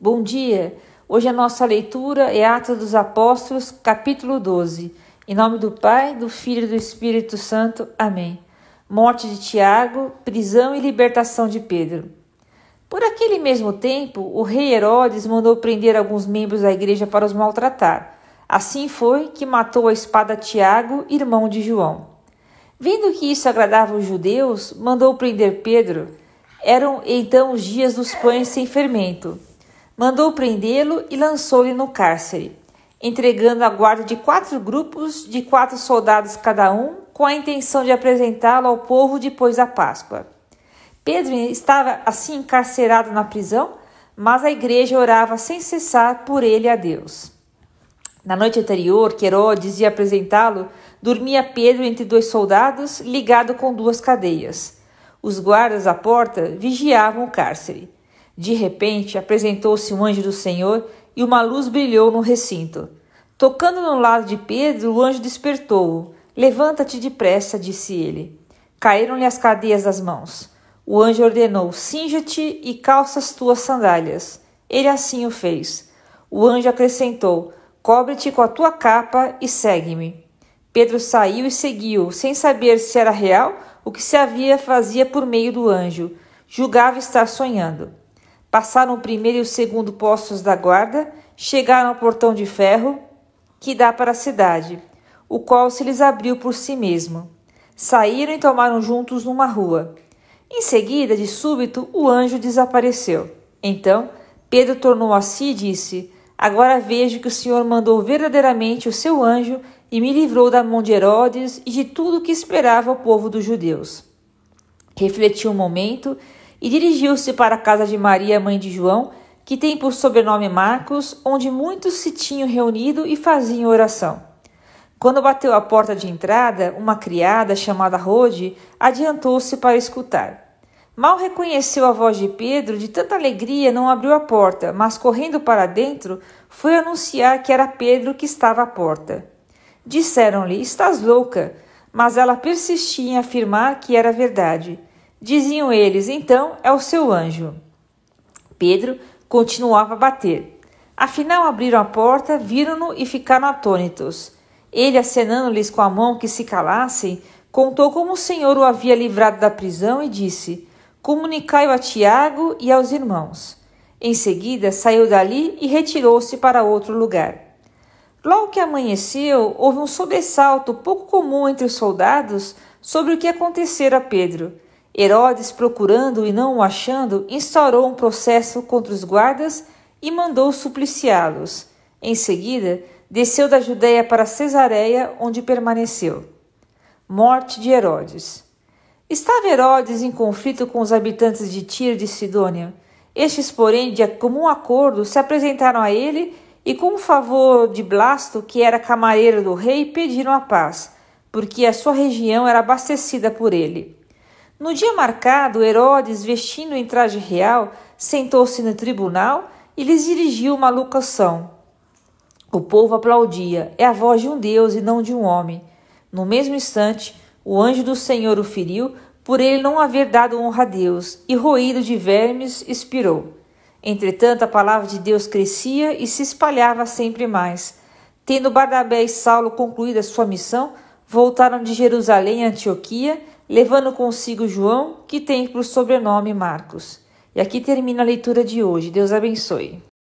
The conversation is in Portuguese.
Bom dia! Hoje a nossa leitura é Atos dos Apóstolos, capítulo 12. Em nome do Pai, do Filho e do Espírito Santo. Amém. Morte de Tiago, prisão e libertação de Pedro. Por aquele mesmo tempo, o rei Herodes mandou prender alguns membros da igreja para os maltratar. Assim foi que matou a espada Tiago, irmão de João. Vendo que isso agradava os judeus, mandou prender Pedro. Eram então os dias dos pães sem fermento mandou prendê-lo e lançou-lhe no cárcere, entregando a guarda de quatro grupos de quatro soldados cada um, com a intenção de apresentá-lo ao povo depois da Páscoa. Pedro estava assim encarcerado na prisão, mas a igreja orava sem cessar por ele a Deus. Na noite anterior, que Herodes ia apresentá-lo, dormia Pedro entre dois soldados, ligado com duas cadeias. Os guardas à porta vigiavam o cárcere. De repente, apresentou-se um anjo do Senhor e uma luz brilhou no recinto. Tocando no lado de Pedro, o anjo despertou-o. Levanta-te depressa, disse ele. Caíram-lhe as cadeias das mãos. O anjo ordenou: cinja te e calça as tuas sandálias. Ele assim o fez. O anjo acrescentou: Cobre-te com a tua capa e segue-me. Pedro saiu e seguiu, sem saber se era real o que se havia fazia por meio do anjo. Julgava estar sonhando. Passaram o primeiro e o segundo postos da guarda, chegaram ao portão de ferro que dá para a cidade, o qual se lhes abriu por si mesmo. Saíram e tomaram juntos numa rua. Em seguida, de súbito, o anjo desapareceu. Então, Pedro tornou a si e disse: Agora vejo que o Senhor mandou verdadeiramente o seu anjo e me livrou da mão de Herodes e de tudo o que esperava o povo dos judeus. Refletiu um momento e dirigiu-se para a casa de Maria, mãe de João, que tem por sobrenome Marcos, onde muitos se tinham reunido e faziam oração. Quando bateu a porta de entrada, uma criada chamada Rode adiantou-se para escutar. Mal reconheceu a voz de Pedro, de tanta alegria não abriu a porta, mas correndo para dentro, foi anunciar que era Pedro que estava à porta. Disseram-lhe: Estás louca? Mas ela persistia em afirmar que era verdade. Diziam eles, então é o seu anjo. Pedro continuava a bater. Afinal, abriram a porta, viram-no e ficaram atônitos. Ele, acenando-lhes com a mão que se calassem, contou como o Senhor o havia livrado da prisão e disse: Comunicai-o a Tiago e aos irmãos. Em seguida, saiu dali e retirou-se para outro lugar. Logo que amanheceu, houve um sobressalto pouco comum entre os soldados sobre o que acontecera a Pedro. Herodes, procurando e não o achando, instaurou um processo contra os guardas e mandou supliciá-los. Em seguida, desceu da Judéia para Cesareia, onde permaneceu. Morte de Herodes. Estava Herodes em conflito com os habitantes de Tiro de Sidônia. Estes, porém, de comum acordo, se apresentaram a ele e, com o favor de Blasto, que era camareiro do rei, pediram a paz, porque a sua região era abastecida por ele. No dia marcado, Herodes, vestindo em traje real, sentou-se no tribunal e lhes dirigiu uma locução. O povo aplaudia. É a voz de um Deus e não de um homem. No mesmo instante, o anjo do Senhor o feriu, por ele não haver dado honra a Deus, e roído de vermes, expirou. Entretanto, a palavra de Deus crescia e se espalhava sempre mais. Tendo Barnabé e Saulo concluído a sua missão, voltaram de Jerusalém a Antioquia levando consigo João, que tem por sobrenome Marcos. E aqui termina a leitura de hoje. Deus abençoe.